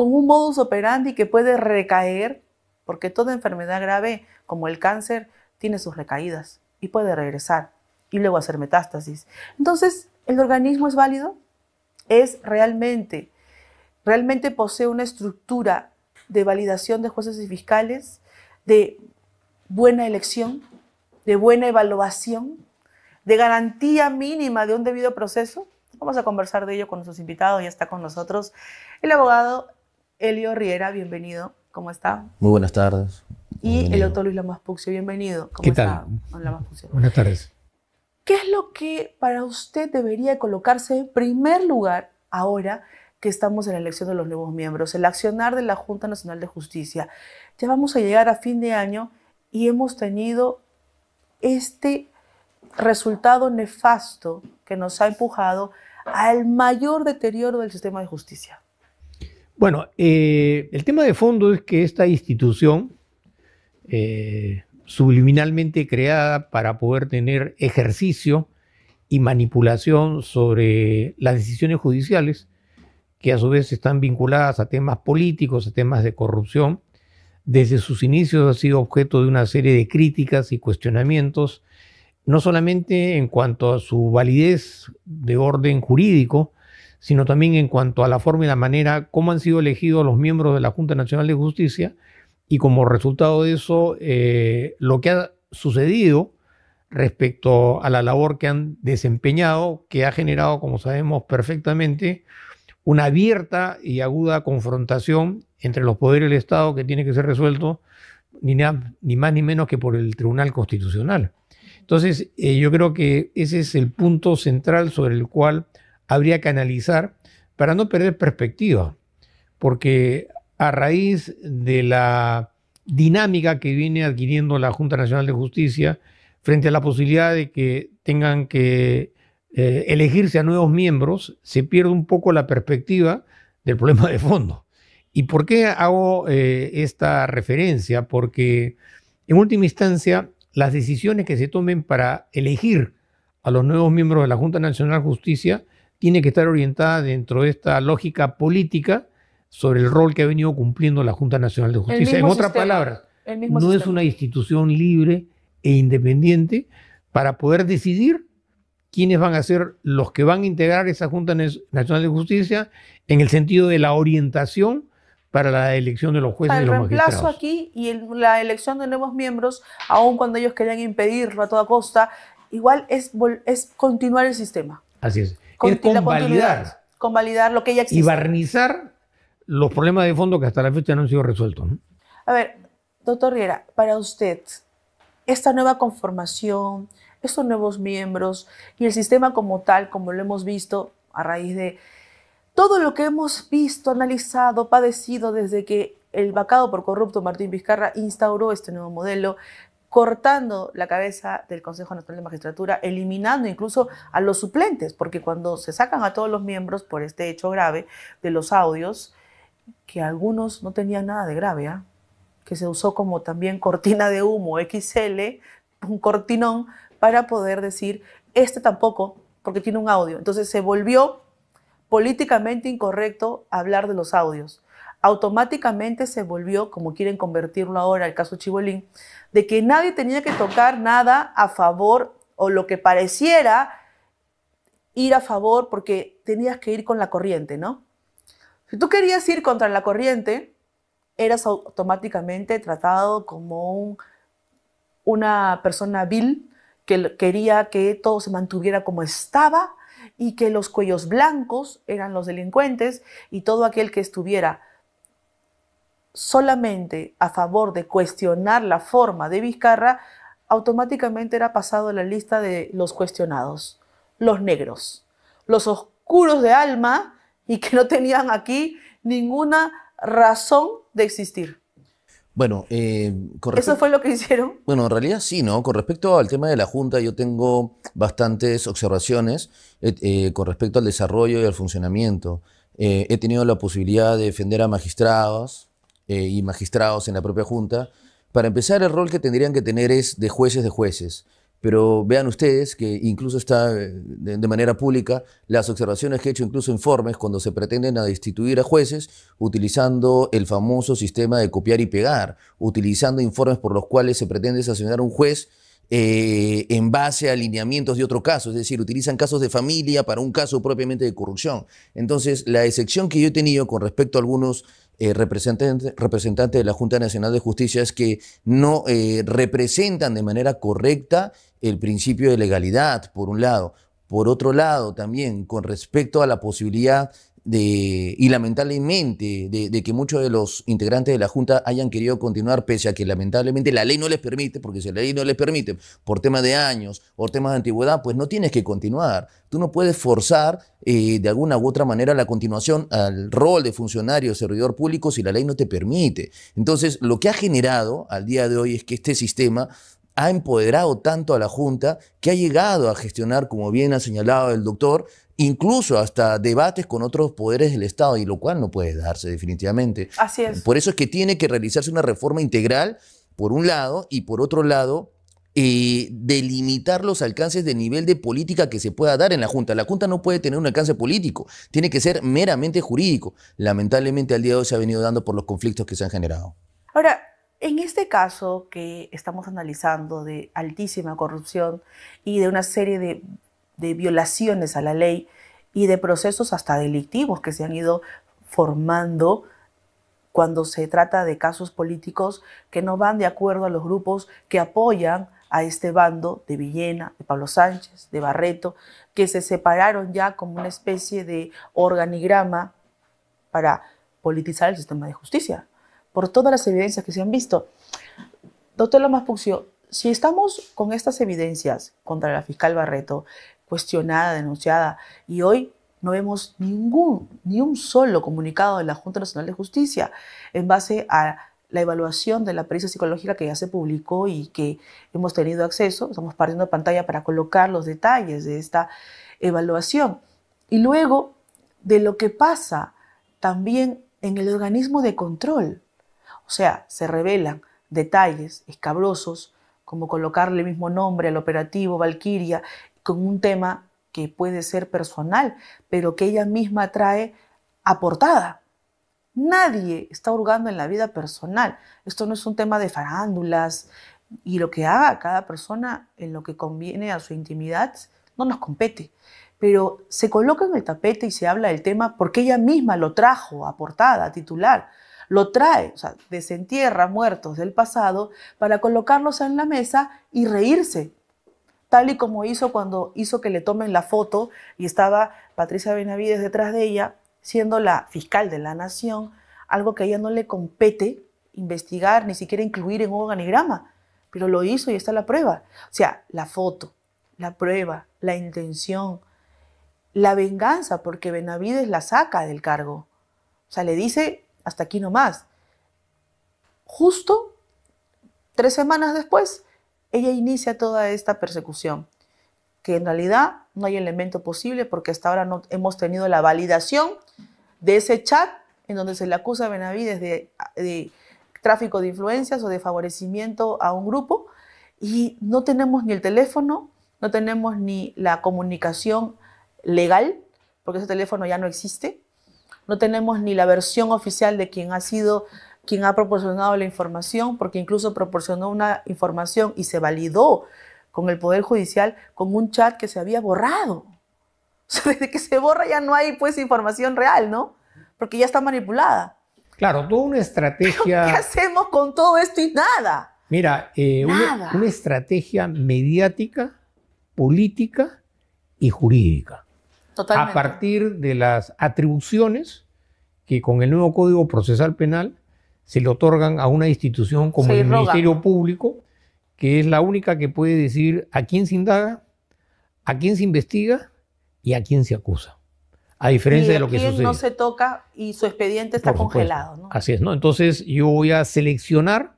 con un modus operandi que puede recaer, porque toda enfermedad grave, como el cáncer, tiene sus recaídas y puede regresar y luego hacer metástasis. Entonces, ¿el organismo es válido? Es realmente, realmente posee una estructura de validación de jueces y fiscales, de buena elección, de buena evaluación, de garantía mínima de un debido proceso. Vamos a conversar de ello con nuestros invitados. Ya está con nosotros el abogado Elio Riera, bienvenido. ¿Cómo está? Muy buenas tardes. Y el otro Luis Lamas Puxio, bienvenido. ¿Cómo ¿Qué está? tal? Buenas tardes. ¿Qué es lo que para usted debería colocarse en primer lugar ahora que estamos en la elección de los nuevos miembros? El accionar de la Junta Nacional de Justicia. Ya vamos a llegar a fin de año y hemos tenido este resultado nefasto que nos ha empujado al mayor deterioro del sistema de justicia. Bueno, eh, el tema de fondo es que esta institución, eh, subliminalmente creada para poder tener ejercicio y manipulación sobre las decisiones judiciales, que a su vez están vinculadas a temas políticos, a temas de corrupción, desde sus inicios ha sido objeto de una serie de críticas y cuestionamientos, no solamente en cuanto a su validez de orden jurídico, sino también en cuanto a la forma y la manera, cómo han sido elegidos los miembros de la Junta Nacional de Justicia y como resultado de eso, eh, lo que ha sucedido respecto a la labor que han desempeñado, que ha generado, como sabemos perfectamente, una abierta y aguda confrontación entre los poderes del Estado que tiene que ser resuelto ni, más ni menos que por el Tribunal Constitucional. Entonces, eh, yo creo que ese es el punto central sobre el cual habría que analizar para no perder perspectiva, porque a raíz de la dinámica que viene adquiriendo la Junta Nacional de Justicia frente a la posibilidad de que tengan que eh, elegirse a nuevos miembros, se pierde un poco la perspectiva del problema de fondo. ¿Y por qué hago eh, esta referencia? Porque en última instancia, las decisiones que se tomen para elegir a los nuevos miembros de la Junta Nacional de Justicia tiene que estar orientada dentro de esta lógica política sobre el rol que ha venido cumpliendo la Junta Nacional de Justicia. En otras palabras, no es una institución libre e independiente para poder decidir quiénes van a ser los que van a integrar esa Junta Nacional de Justicia en el sentido de la orientación para la elección de los jueces y los magistrados. El reemplazo aquí y la elección de nuevos miembros, aun cuando ellos querían impedirlo a toda costa, igual es, es continuar el sistema. Así es. Con, es convalidar. lo que ya existe. Y barnizar los problemas de fondo que hasta la fecha no han sido resueltos. A ver, doctor Riera, para usted, esta nueva conformación, estos nuevos miembros y el sistema como tal, como lo hemos visto a raíz de todo lo que hemos visto, analizado, padecido desde que el vacado por corrupto Martín Vizcarra instauró este nuevo modelo, cortando la cabeza del Consejo Nacional de Magistratura, eliminando incluso a los suplentes, porque cuando se sacan a todos los miembros por este hecho grave de los audios, que algunos no tenían nada de grave, ¿ah? que se usó como también cortina de humo, XL, un cortinón, para poder decir, este tampoco, porque tiene un audio. Entonces se volvió políticamente incorrecto hablar de los audios automáticamente se volvió, como quieren convertirlo ahora el caso Chibolín, de que nadie tenía que tocar nada a favor o lo que pareciera ir a favor porque tenías que ir con la corriente, ¿no? Si tú querías ir contra la corriente, eras automáticamente tratado como una persona vil que quería que todo se mantuviera como estaba y que los cuellos blancos eran los delincuentes y todo aquel que estuviera solamente a favor de cuestionar la forma de Vizcarra, automáticamente era pasado a la lista de los cuestionados, los negros, los oscuros de alma y que no tenían aquí ninguna razón de existir. Bueno, eh, ¿eso fue lo que hicieron? Bueno, en realidad sí, ¿no? Con respecto al tema de la Junta, yo tengo bastantes observaciones eh, eh, con respecto al desarrollo y al funcionamiento. he tenido la posibilidad de defender a magistrados, eh, y magistrados en la propia Junta. Para empezar, el rol que tendrían que tener es de jueces de jueces. Pero vean ustedes que incluso está eh, de manera pública las observaciones que he hecho, incluso informes, cuando se pretenden a destituir a jueces utilizando el famoso sistema de copiar y pegar, utilizando informes por los cuales se pretende sancionar a un juez eh, en base a alineamientos de otro caso, es decir, utilizan casos de familia para un caso propiamente de corrupción. Entonces, la excepción que yo he tenido con respecto a algunos eh, representantes representante de la Junta Nacional de Justicia es que no eh, representan de manera correcta el principio de legalidad, por un lado. Por otro lado, también con respecto a la posibilidad y lamentablemente de, que muchos de los integrantes de la Junta hayan querido continuar, pese a que lamentablemente la ley no les permite, porque si la ley no les permite por temas de años o temas de antigüedad, pues no tienes que continuar. Tú no puedes forzar eh, de alguna u otra manera la continuación al rol de funcionario, servidor público, si la ley no te permite. Entonces, lo que ha generado al día de hoy es que este sistema ha empoderado tanto a la Junta que ha llegado a gestionar, como bien ha señalado el doctor, incluso hasta debates con otros poderes del Estado, y lo cual no puede darse definitivamente. Así es. Por eso es que tiene que realizarse una reforma integral, por un lado, y por otro lado, eh, delimitar los alcances de nivel de política que se pueda dar en la Junta. La Junta no puede tener un alcance político, tiene que ser meramente jurídico. Lamentablemente al día de hoy se ha venido dando por los conflictos que se han generado. Ahora, en este caso que estamos analizando de altísima corrupción y de una serie de, violaciones a la ley y de procesos hasta delictivos que se han ido formando cuando se trata de casos políticos que no van de acuerdo a los grupos que apoyan a este bando de Villena, de Pablo Sánchez, de Barreto, que se separaron ya como una especie de organigrama para politizar el sistema de justicia por todas las evidencias que se han visto. Doctor Lomas Puccio, si estamos con estas evidencias contra la fiscal Barreto, cuestionada, denunciada, y hoy no vemos ningún, ni un solo comunicado de la Junta Nacional de Justicia en base a la evaluación de la pericia psicológica que ya se publicó y que hemos tenido acceso. Estamos partiendo de pantalla para colocar los detalles de esta evaluación. Y luego de lo que pasa también en el organismo de control. O sea, se revelan detalles escabrosos, como colocarle el mismo nombre al operativo Valkyria, con un tema que puede ser personal, pero que ella misma trae aportada. Nadie está hurgando en la vida personal. Esto no es un tema de farándulas y lo que haga cada persona en lo que conviene a su intimidad no nos compete. Pero se coloca en el tapete y se habla del tema porque ella misma lo trajo aportada, titular lo trae, o sea, desentierra muertos del pasado para colocarlos en la mesa y reírse, tal y como hizo cuando hizo que le tomen la foto y estaba Patricia Benavides detrás de ella, siendo la fiscal de la nación, algo que a ella no le compete investigar, ni siquiera incluir en un organigrama, pero lo hizo y está la prueba. O sea, la foto, la prueba, la intención, la venganza, porque Benavides la saca del cargo. O sea, le dice, hasta aquí nomás. Justo tres semanas después, ella inicia toda esta persecución, que en realidad no hay elemento posible porque hasta ahora no hemos tenido la validación de ese chat en donde se le acusa a Benavides de, de tráfico de influencias o de favorecimiento a un grupo y no tenemos ni el teléfono, no tenemos ni la comunicación legal, porque ese teléfono ya no existe, no tenemos ni la versión oficial de quién ha sido quién ha proporcionado la información, porque incluso proporcionó una información y se validó con el Poder Judicial con un chat que se había borrado. desde que se borra ya no hay pues información real, ¿no? Porque ya está manipulada. Claro, toda una estrategia. ¿Qué hacemos con todo esto y nada? Mira, eh, una estrategia mediática, política y jurídica a partir de las atribuciones que con el nuevo Código Procesal Penal se le otorgan a una institución como el Ministerio Público, que es la única que puede decir a quién se indaga, a quién se investiga y a quién se acusa. A diferencia de lo que sucede. no se toca y su expediente está congelado. Así es, ¿no? Entonces yo voy a seleccionar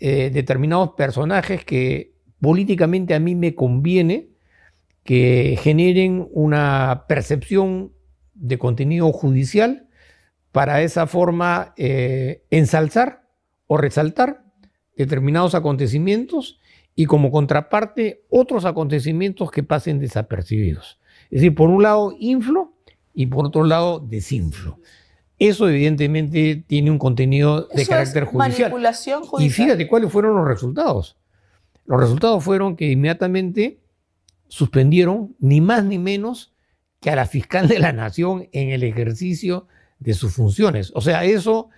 eh, determinados personajes que políticamente a mí me conviene que generen una percepción de contenido judicial para esa forma eh, ensalzar o resaltar determinados acontecimientos y como contraparte otros acontecimientos que pasen desapercibidos. Es decir, por un lado inflo y por otro lado desinflo. Eso evidentemente tiene un contenido de carácter judicial. Manipulación judicial. Y fíjate cuáles fueron los resultados. Los resultados fueron que inmediatamente suspendieron ni más ni menos que a la fiscal de la nación en el ejercicio de sus funciones. O sea, eso,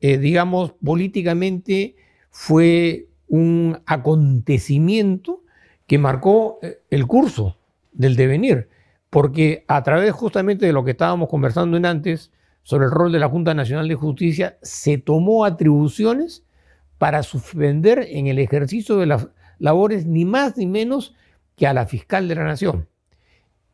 eh, digamos, políticamente fue un acontecimiento que marcó eh, el curso del devenir, porque a través justamente de lo que estábamos conversando en antes sobre el rol de la Junta Nacional de Justicia, se tomó atribuciones para suspender en el ejercicio de las labores ni más ni menos que a la fiscal de la nación.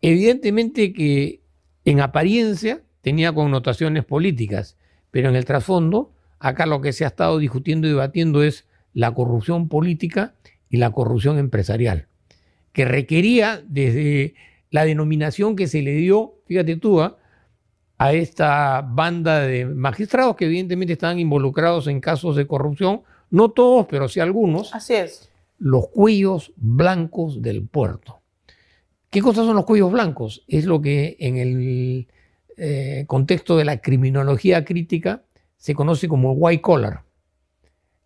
Evidentemente que en apariencia tenía connotaciones políticas, pero en el trasfondo, acá lo que se ha estado discutiendo y debatiendo es la corrupción política y la corrupción empresarial, que requería desde la denominación que se le dio, fíjate tú, ¿ah? a esta banda de magistrados que evidentemente estaban involucrados en casos de corrupción, no todos, pero sí algunos. Así es los cuellos blancos del puerto. ¿Qué cosas son los cuellos blancos? Es lo que en el eh, contexto de la criminología crítica se conoce como white collar,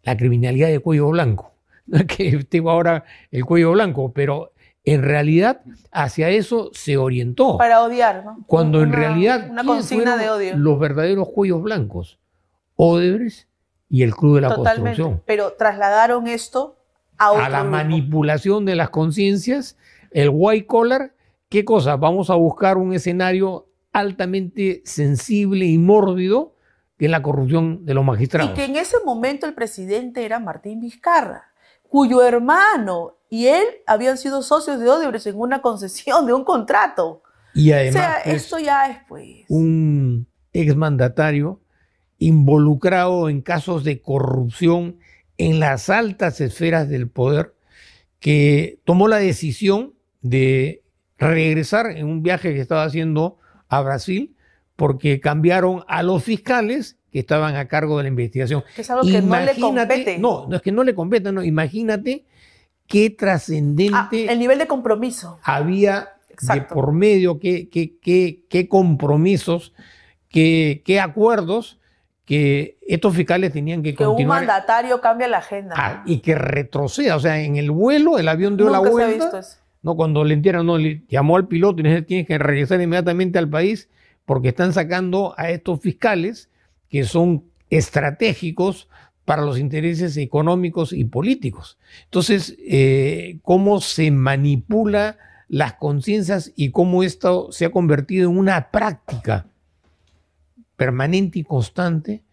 la criminalidad de cuello blanco. que tengo ahora el cuello blanco, pero en realidad hacia eso se orientó. Para odiar, ¿no? Cuando en realidad una consigna de los verdaderos cuellos blancos, Odebrecht y el Club de la Totalmente, Construcción. Pero trasladaron esto a, la manipulación de las conciencias, el white collar, ¿qué cosa? Vamos a buscar un escenario altamente sensible y mórbido que es la corrupción de los magistrados. Y que en ese momento el presidente era Martín Vizcarra, cuyo hermano y él habían sido socios de Odebrecht en una concesión de un contrato. Y además, o sea, esto ya es pues... un exmandatario involucrado en casos de corrupción en las altas esferas del poder que tomó la decisión de regresar en un viaje que estaba haciendo a Brasil porque cambiaron a los fiscales que estaban a cargo de la investigación. Es algo que no le compete. No, no es que no le compete, imagínate qué ah, trascendente. el nivel de compromiso. Había por medio, qué, qué, compromisos, qué acuerdos que estos fiscales tenían que, que un mandatario cambia la agenda. Ah, y que retroceda. O sea, en el vuelo el avión dio la vuelta. No, cuando le entierran, no, le llamó al piloto y le dijo, tienes que regresar inmediatamente al país porque están sacando a estos fiscales que son estratégicos para los intereses económicos y políticos. Entonces, eh, cómo se manipula las conciencias y cómo esto se ha convertido en una práctica permanente y constante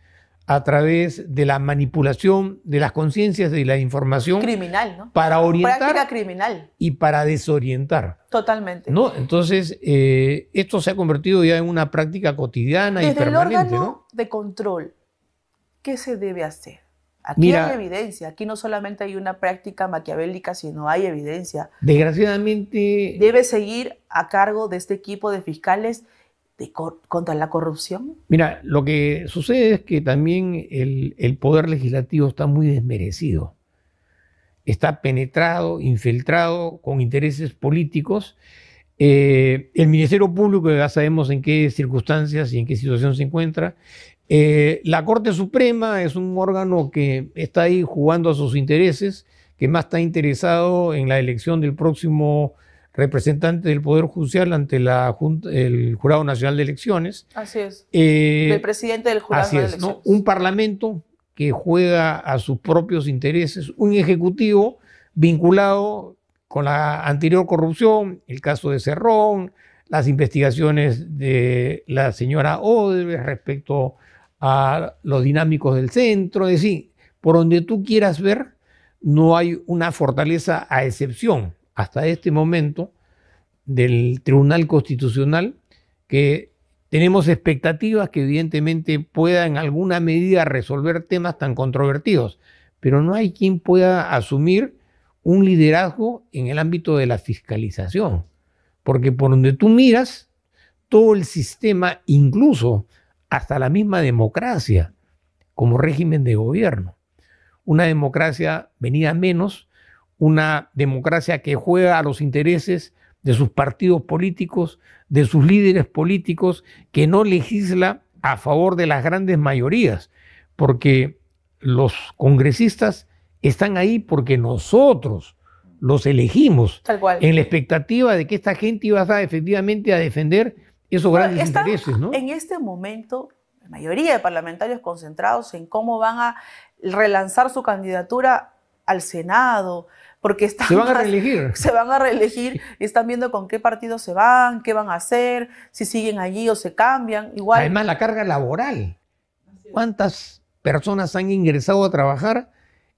a través de la manipulación de las conciencias de la información criminal, ¿no? Para orientar Práctica criminal y para desorientar. Totalmente. ¿No? Entonces, eh, esto se ha convertido ya en una práctica cotidiana y permanente, el órgano de control, ¿qué se debe hacer? Aquí hay evidencia, aquí no solamente hay una práctica maquiavélica, sino hay evidencia. Desgraciadamente... Debe seguir a cargo de este equipo de fiscales contra la corrupción? Mira, lo que sucede es que también el, poder legislativo está muy desmerecido. Está penetrado, infiltrado con intereses políticos. Eh, el Ministerio Público, ya sabemos en qué circunstancias y en qué situación se encuentra. Eh, la Corte Suprema es un órgano que está ahí jugando a sus intereses, que más está interesado en la elección del próximo representante del Poder Judicial ante la el Jurado Nacional de Elecciones. Así es. Eh, el presidente del Jurado de Elecciones. Un parlamento que juega a sus propios intereses, un ejecutivo vinculado con la anterior corrupción, el caso de Cerrón, las investigaciones de la señora Odebrecht respecto a los dinámicos del centro, es decir, por donde tú quieras ver, no hay una fortaleza a excepción hasta este momento del Tribunal Constitucional, que tenemos expectativas que evidentemente pueda en alguna medida resolver temas tan controvertidos, pero no hay quien pueda asumir un liderazgo en el ámbito de la fiscalización, porque por donde tú miras, todo el sistema, incluso hasta la misma democracia, como régimen de gobierno, una democracia venida menos, una democracia que juega a los intereses de sus partidos políticos, de sus líderes políticos, que no legisla a favor de las grandes mayorías, porque los congresistas están ahí porque nosotros los elegimos en la expectativa de que esta gente iba a efectivamente a defender esos grandes intereses. En este momento, la mayoría de parlamentarios concentrados en cómo van a relanzar su candidatura al Senado, porque están se van a reelegir. Se van a reelegir están viendo con qué partido se van, qué van a hacer, si siguen allí o se cambian. Igual. Además, la carga laboral. ¿Cuántas personas han ingresado a trabajar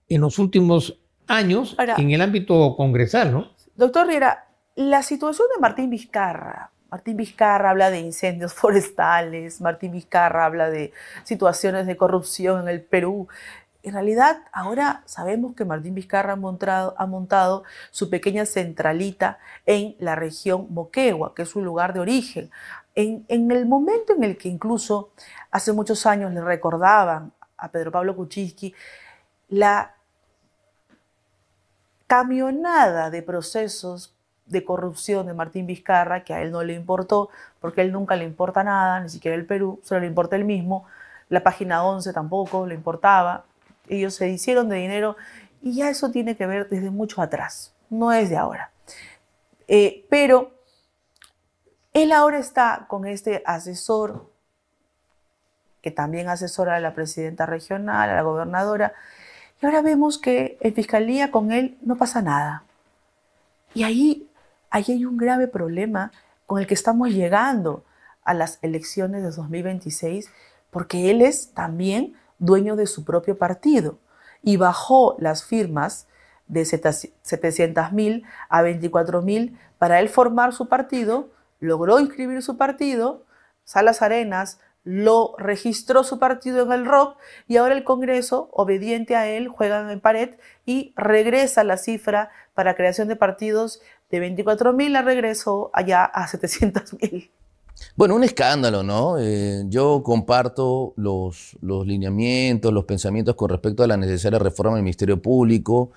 en los últimos años en el ámbito congresal, no? Doctor Riera, la situación de Martín Vizcarra, Martín Vizcarra habla de incendios forestales, Martín Vizcarra habla de situaciones de corrupción en el Perú en realidad ahora sabemos que Martín Vizcarra ha montado, su pequeña centralita en la región Moquegua, que es su lugar de origen. En, el momento en el que incluso hace muchos años le recordaban a Pedro Pablo Kuczynski la camionada de procesos de corrupción de Martín Vizcarra, que a él no le importó, porque a él nunca le importa nada, ni siquiera el Perú, solo le importa él mismo, la página 11 tampoco le importaba, ellos se hicieron de dinero y ya eso tiene que ver desde mucho atrás, no es de ahora. Eh, pero él ahora está con este asesor que también asesora a la presidenta regional, a la gobernadora, y ahora vemos que en fiscalía con él no pasa nada. Y ahí, ahí hay un grave problema con el que estamos llegando a las elecciones de 2026, porque él es también dueño de su propio partido y bajó las firmas de 700.000 a 24.000 para él formar su partido, logró inscribir su partido, Salas Arenas lo registró su partido en el ROC y ahora el Congreso, obediente a él, juega en pared y regresa la cifra para creación de partidos de 24.000 a regreso allá a 700.000. Bueno, un escándalo, ¿no? Eh, yo comparto los, lineamientos, los pensamientos con respecto a la necesaria reforma del Ministerio Público.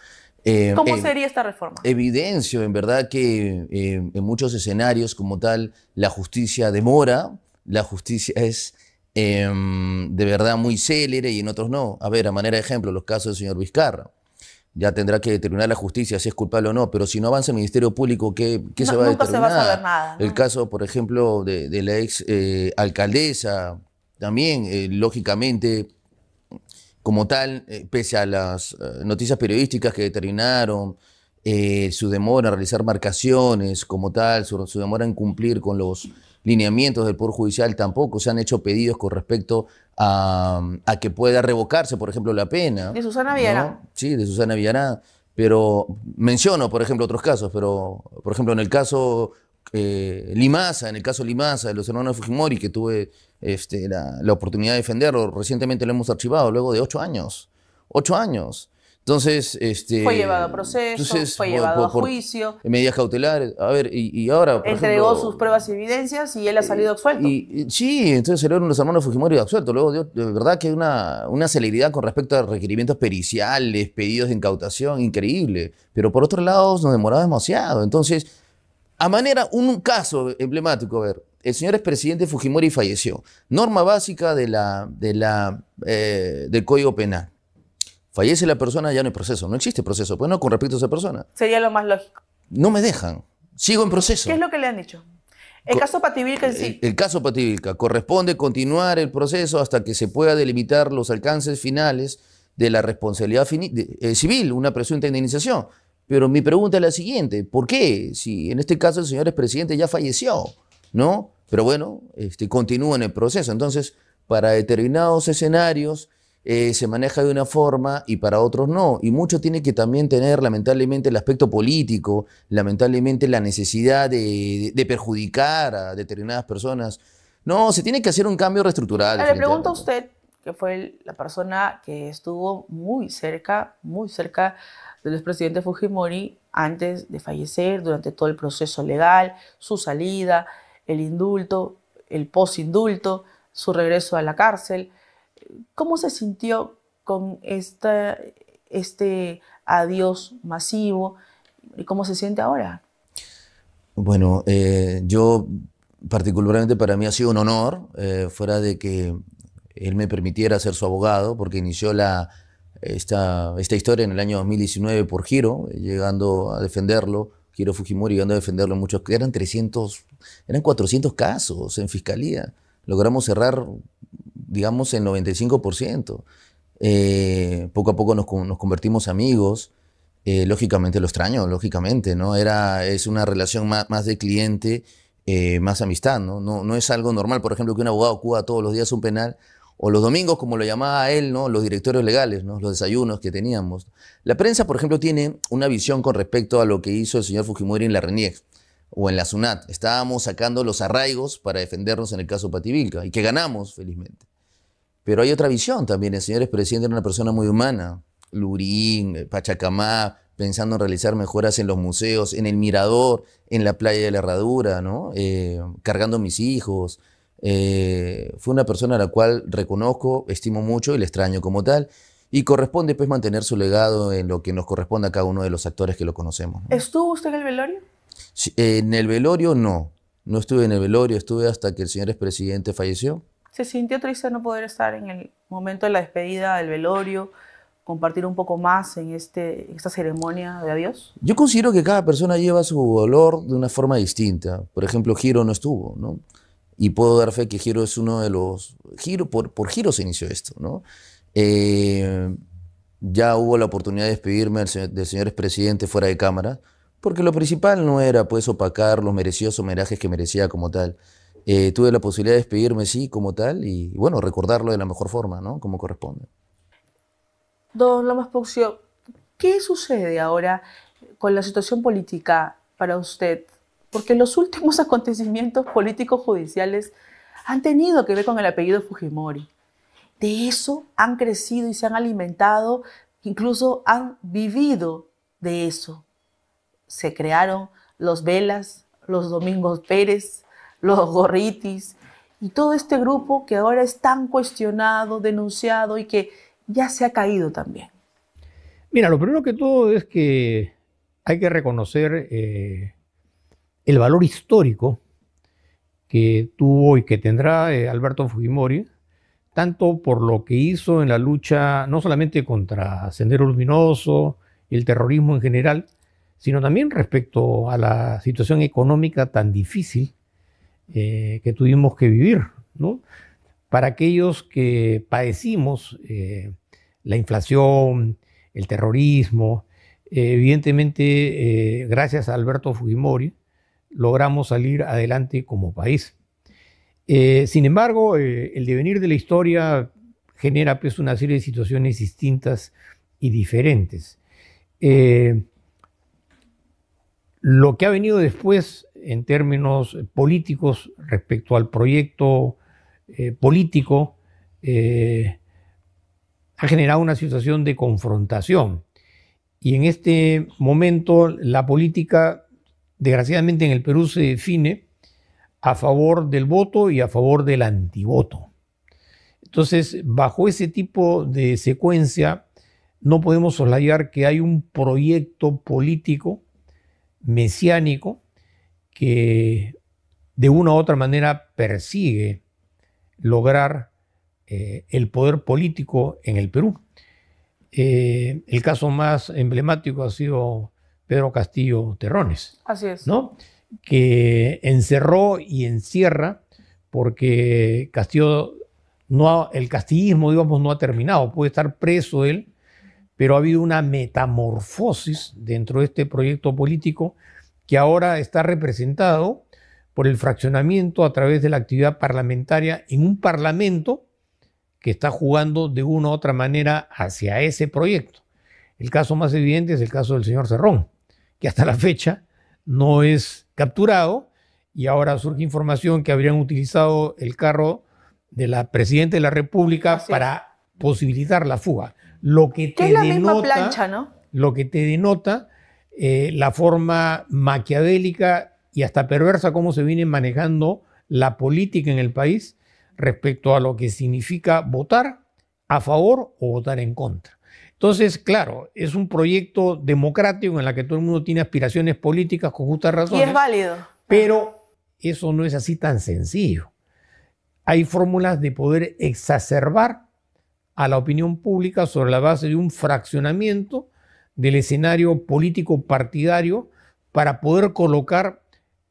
Eh, ¿Cómo sería esta reforma? Evidencio, en verdad, que eh, en muchos escenarios como tal, la justicia demora, la justicia es em, de verdad muy célere y en otros no. A ver, a manera de ejemplo, los casos del señor Vizcarra ya tendrá que determinar la justicia si es culpable o no, pero si no avanza el Ministerio Público, ¿qué, se va a determinar? Se va a saber nada, El caso, por ejemplo, de, la ex eh, alcaldesa, también, eh, lógicamente, como tal, eh, pese a las noticias periodísticas que determinaron su demora en realizar marcaciones, como tal, su, su demora en cumplir con los lineamientos del Poder Judicial, tampoco se han hecho pedidos con respecto a, que pueda revocarse, por ejemplo, la pena. De Susana Villarán. Sí, de Susana Villarán. Pero menciono, por ejemplo, otros casos, pero, por ejemplo, en el caso eh, Limaza, en el caso Limasa de los hermanos Fujimori, que tuve este, la, la, oportunidad de defenderlo, recientemente lo hemos archivado, luego de ocho años. Ocho años. Entonces, este, fue llevado a proceso, fue llevado a juicio. Medidas cautelares, a ver, y, ahora. Entregó sus pruebas y evidencias y él ha eh, salido absuelto. Y, sí, entonces salieron los hermanos Fujimori absueltos. Luego, de verdad que una, una celeridad con respecto a requerimientos periciales, pedidos de incautación, increíble. Pero por otro lado, nos demoraba demasiado. Entonces, a manera, un, caso emblemático, a ver, el señor expresidente Fujimori falleció. Norma básica de la, de la, eh, del Código Penal. Fallece la persona, ya no hay proceso. No existe proceso, pues no, con respecto a esa persona. Sería lo más lógico. No me dejan. Sigo en proceso. ¿Qué es lo que le han dicho? El caso Pativilca en sí. Eh, el, caso Pativilca. Corresponde continuar el proceso hasta que se pueda delimitar los alcances finales de la responsabilidad eh, civil, una presunta indemnización. Pero mi pregunta es la siguiente. ¿Por qué? Si en este caso el señor presidente ya falleció, ¿no? Pero bueno, este, continúa en el proceso. Entonces, para determinados escenarios eh, se maneja de una forma y para otros no. Y mucho tiene que también tener, lamentablemente, el aspecto político, lamentablemente la necesidad de, perjudicar a determinadas personas. No, se tiene que hacer un cambio reestructural. Le pregunto a usted, que fue la persona que estuvo muy cerca, muy cerca del expresidente Fujimori antes de fallecer, durante todo el proceso legal, su salida, el indulto, el post-indulto su regreso a la cárcel. ¿Cómo se sintió con este adiós masivo? ¿Y cómo se siente ahora? Bueno, eh, yo particularmente para mí ha sido un honor, eh, fuera de que él me permitiera ser su abogado, porque inició la, esta, esta historia en el año 2019 por Giro, llegando a defenderlo, Giro Fujimori llegando a defenderlo en muchos, eran 300, eran 400 casos en fiscalía. Logramos cerrar digamos, el 95%. Eh, poco a poco nos, nos convertimos amigos. Eh, lógicamente lo extraño, lógicamente, ¿no? Era, es una relación más, de cliente, eh, más amistad, ¿no? ¿no? es algo normal, por ejemplo, que un abogado acuda todos los días un penal o los domingos, como lo llamaba él, ¿no? Los directorios legales, ¿no? Los desayunos que teníamos. La prensa, por ejemplo, tiene una visión con respecto a lo que hizo el señor Fujimori en la RENIEX o en la SUNAT. Estábamos sacando los arraigos para defendernos en el caso Pativilca y que ganamos, felizmente. Pero hay otra visión también. El señor expresidente era una persona muy humana. Lurín, Pachacamá, pensando en realizar mejoras en los museos, en el Mirador, en la playa de la Herradura, ¿no? Eh, cargando a mis hijos. Eh, fue una persona a la cual reconozco, estimo mucho y le extraño como tal. Y corresponde pues mantener su legado en lo que nos corresponde a cada uno de los actores que lo conocemos. ¿Estuvo usted en el velorio? en el velorio no. No estuve en el velorio, estuve hasta que el señor expresidente falleció se sintió triste no poder estar en el momento de la despedida del velorio, compartir un poco más en este, esta ceremonia de adiós? Yo considero que cada persona lleva su dolor de una forma distinta. Por ejemplo, Giro no estuvo, ¿no? Y puedo dar fe que Giro es uno de los... Giro, por, por Giro se inició esto, ¿no? Eh, ya hubo la oportunidad de despedirme del señor, del expresidente fuera de cámara, porque lo principal no era pues opacar los merecidos homenajes que merecía como tal, eh, tuve la posibilidad de despedirme, sí, como tal, y, bueno, recordarlo de la mejor forma, ¿no? Como corresponde. Don Lomas puxio ¿qué sucede ahora con la situación política para usted? Porque los últimos acontecimientos políticos judiciales han tenido que ver con el apellido Fujimori. De eso han crecido y se han alimentado, incluso han vivido de eso. Se crearon los Velas, los Domingos Pérez, los gorritis y todo este grupo que ahora es tan cuestionado, denunciado y que ya se ha caído también. Mira, lo primero que todo es que hay que reconocer eh, el valor histórico que tuvo y que tendrá eh, Alberto Fujimori, tanto por lo que hizo en la lucha, no solamente contra Sendero Luminoso, y el terrorismo en general, sino también respecto a la situación económica tan difícil eh, que tuvimos que vivir, Para aquellos que padecimos eh, la inflación, el terrorismo, eh, evidentemente, gracias a Alberto Fujimori, logramos salir adelante como país. sin embargo, el devenir de la historia genera pues, una serie de situaciones distintas y diferentes. lo que ha venido después en términos políticos respecto al proyecto eh, político eh, ha generado una situación de confrontación. Y en este momento la política, desgraciadamente en el Perú, se define a favor del voto y a favor del antivoto. Entonces, bajo ese tipo de secuencia, no podemos soslayar que hay un proyecto político mesiánico que de una u otra manera persigue lograr eh, el poder político en el Perú. Eh, el caso más emblemático ha sido Pedro Castillo Terrones. Así es. ¿no? Que encerró y encierra porque Castillo no el castillismo, digamos, no ha terminado. Puede estar preso él, pero ha habido una metamorfosis dentro de este proyecto político que ahora está representado por el fraccionamiento a través de la actividad parlamentaria en un parlamento que está jugando de una u otra manera hacia ese proyecto. El caso más evidente es el caso del señor Cerrón, que hasta la fecha no es capturado y ahora surge información que habrían utilizado el carro de la Presidenta de la República para posibilitar la fuga. Lo que, te es la misma plancha, ¿no? Lo que te denota eh, la forma maquiavélica y hasta perversa como se viene manejando la política en el país respecto a lo que significa votar a favor o votar en contra. Entonces, claro, es un proyecto democrático en el que todo el mundo tiene aspiraciones políticas con justas razones. Y es válido. Pero eso no es así tan sencillo. Hay fórmulas de poder exacerbar a la opinión pública sobre la base de un fraccionamiento del escenario político partidario para poder colocar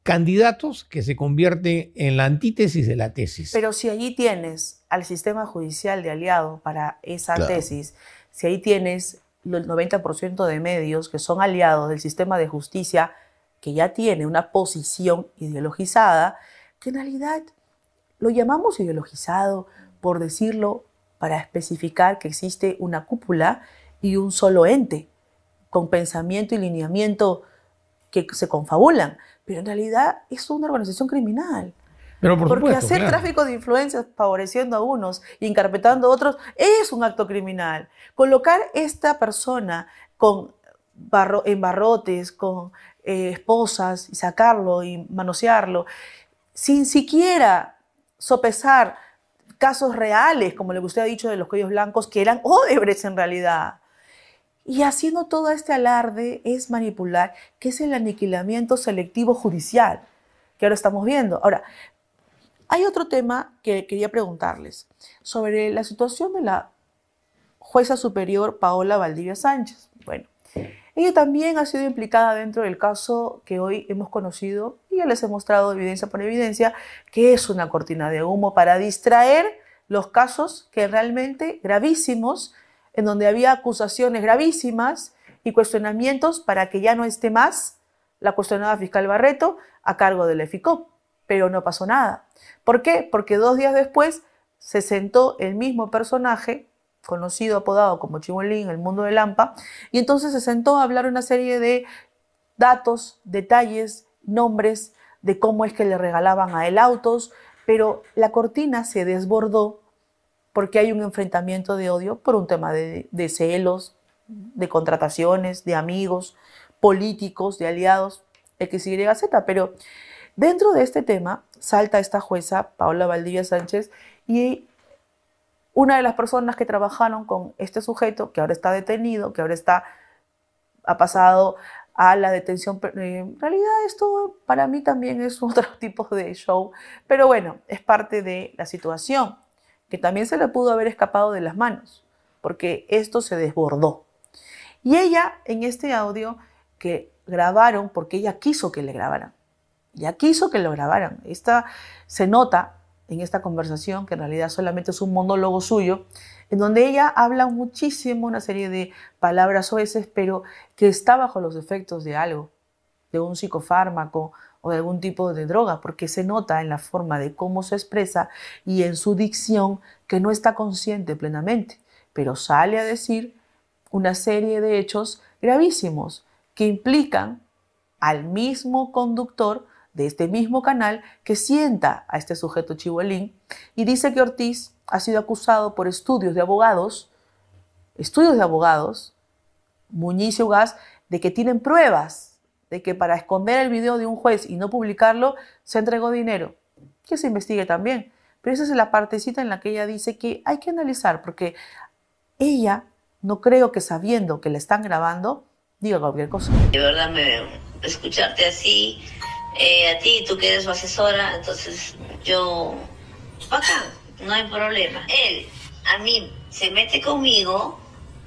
candidatos que se convierten en la antítesis de la tesis. Pero si allí tienes al sistema judicial de aliado para esa tesis, si ahí tienes el 90% de medios que son aliados del sistema de justicia que ya tiene una posición ideologizada, que en realidad lo llamamos ideologizado por decirlo, para especificar que existe una cúpula y un solo ente, con pensamiento y lineamiento que se confabulan, pero en realidad es una organización criminal. Porque hacer tráfico de influencias favoreciendo a unos y encarpetando a otros es un acto criminal. Colocar esta persona con barro, en barrotes, con eh, esposas, y sacarlo y manosearlo, sin siquiera sopesar casos reales, como lo que usted ha dicho de los cuellos blancos, que eran Odebrecht en realidad. Y haciendo todo este alarde es manipular, que es el aniquilamiento selectivo judicial, que ahora estamos viendo. Ahora, hay otro tema que quería preguntarles sobre la situación de la jueza superior Paola Valdivia Sánchez. Bueno, ella también ha sido implicada dentro del caso que hoy hemos conocido y ya les he mostrado evidencia por evidencia que es una cortina de humo para distraer los casos que realmente gravísimos en donde había acusaciones gravísimas y cuestionamientos para que ya no esté más la cuestionada fiscal Barreto a cargo del EFICOP. Pero no pasó nada. ¿Por qué? Porque dos días después se sentó el mismo personaje, conocido, apodado como en el mundo de Lampa, y entonces se sentó a hablar una serie de datos, detalles, nombres de cómo es que le regalaban a él autos, pero la cortina se desbordó porque hay un enfrentamiento de odio por un tema de, celos, de contrataciones, de amigos, políticos, de aliados, XYZ. Pero dentro de este tema salta esta jueza, Paula Valdivia Sánchez, y una de las personas que trabajaron con este sujeto, que ahora está detenido, que ahora está, ha pasado a la detención. Eh, en realidad esto para mí también es otro tipo de show, pero bueno, es parte de la situación también se le pudo haber escapado de las manos, porque esto se desbordó. Y ella, en este audio que grabaron, porque ella quiso que le grabaran, ya quiso que lo grabaran. Esta, se nota en esta conversación, que en realidad solamente es un monólogo suyo, en donde ella habla muchísimo, una serie de palabras oeces, pero que está bajo los efectos de algo, de un psicofármaco, o de algún tipo de droga, porque se nota en la forma de cómo se expresa y en su dicción que no está consciente plenamente, pero sale a decir una serie de hechos gravísimos que implican al mismo conductor de este mismo canal que sienta a este sujeto chihuelín y dice que Ortiz ha sido acusado por estudios de abogados, estudios de abogados, Muñiz y Ugas, de que tienen pruebas que para esconder el video de un juez y no publicarlo se entregó dinero. Que se investigue también. Pero esa es la partecita en la que ella dice que hay que analizar, porque ella no creo que sabiendo que la están grabando diga cualquier cosa. De verdad, me, escucharte así, eh, a ti, tú que eres su asesora, entonces yo, acá no hay problema. Él, a mí, se mete conmigo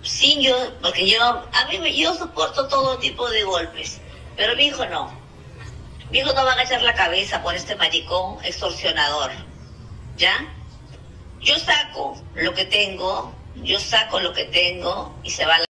sin yo, porque yo, a mí yo soporto todo tipo de golpes. Pero mi hijo no. Mi hijo no va a echar la cabeza por este maricón extorsionador. ¿Ya? Yo saco lo que tengo, yo saco lo que tengo y se va la...